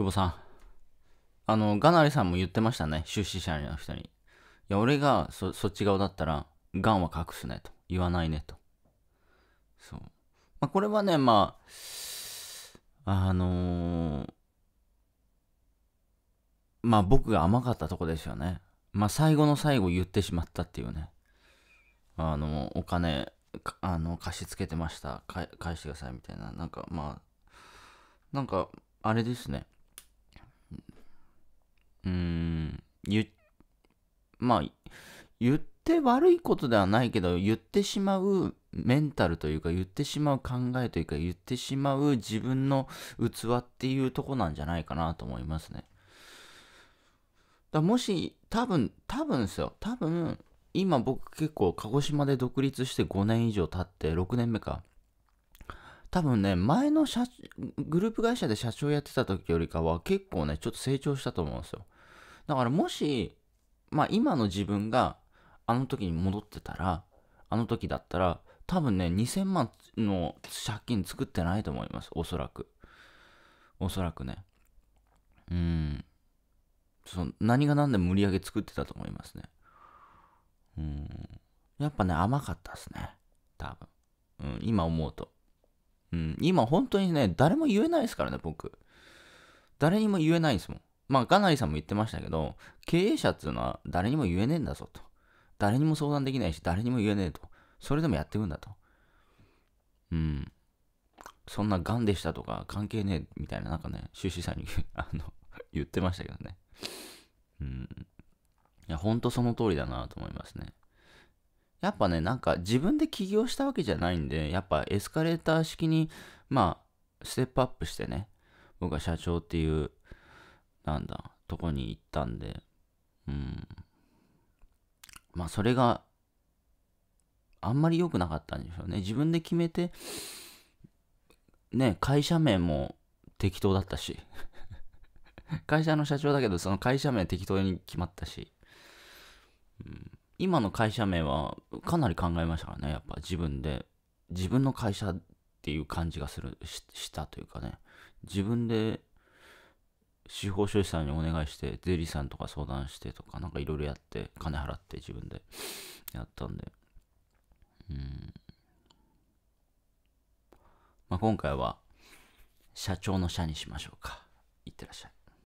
久保さん。あの、ガナリさんも言ってましたね、出資者の人に。いや、俺がそそっち側だったら、ガンは隠すねと。言わないねと。そう。まあ、これはね、まあ、あのー、まあ僕が甘かったとこですよね。まあ最後の最後言ってしまったっていうね。あの、お金、あの、貸し付けてました。返してくださいみたいな。なんかまあ、なんか、あれですね。言、まあ、言って悪いことではないけど、言ってしまうメンタルというか、言ってしまう考えというか、言ってしまう自分の器っていうとこなんじゃないかなと思いますね。だもし、多分、多分ですよ。多分、今僕結構鹿児島で独立して5年以上経って6年目か多分ね前の社グループ会社で社長やってた時よりかは結構ねちょっと成長したと思うんですよだからもし、まあ今の自分があの時に戻ってたら、あの時だったら、多分ね、2000万の借金作ってないと思います。おそらく。おそらくね。うん。そ何が何でもやり作ってたと思いますね。うん。やっぱね、甘かったっすね。多分。うん、今思うと。うん、今本当にね、誰も言えないですからね、僕。誰にも言えないですもん。まあ、ガナイさんも言ってましたけど、経営者っていうのは誰にも言えねえんだぞと。誰にも相談できないし、誰にも言えねえと。それでもやっていくんだと。うん。そんな癌でしたとか関係ねえみたいな、なんかね、趣旨さんに あの言ってましたけどね。うん。いや、ほんとその通りだなと思いますね。やっぱね、なんか自分で起業したわけじゃないんで、やっぱエスカレーター式に、まあ、ステップアップしてね、僕は社長っていうなんだ、とこに行ったんで、うん。まあ、それがあんまり良くなかったんでしょうね。自分で決めて、ね、会社名も適当だったし。会社の社長だけど、その会社名適当に決まったし。うん、今の会社名はかなり考えましたからね、やっぱ自分で。自分の会社っていう感じがするし、したというかね。自分で司法書士さんにお願いして、税理士さんとか相談してとか、なんかいろいろやって、金払って自分でやったんで。うん。まあ、今回は、社長の社にしましょうか。いってらっしゃい。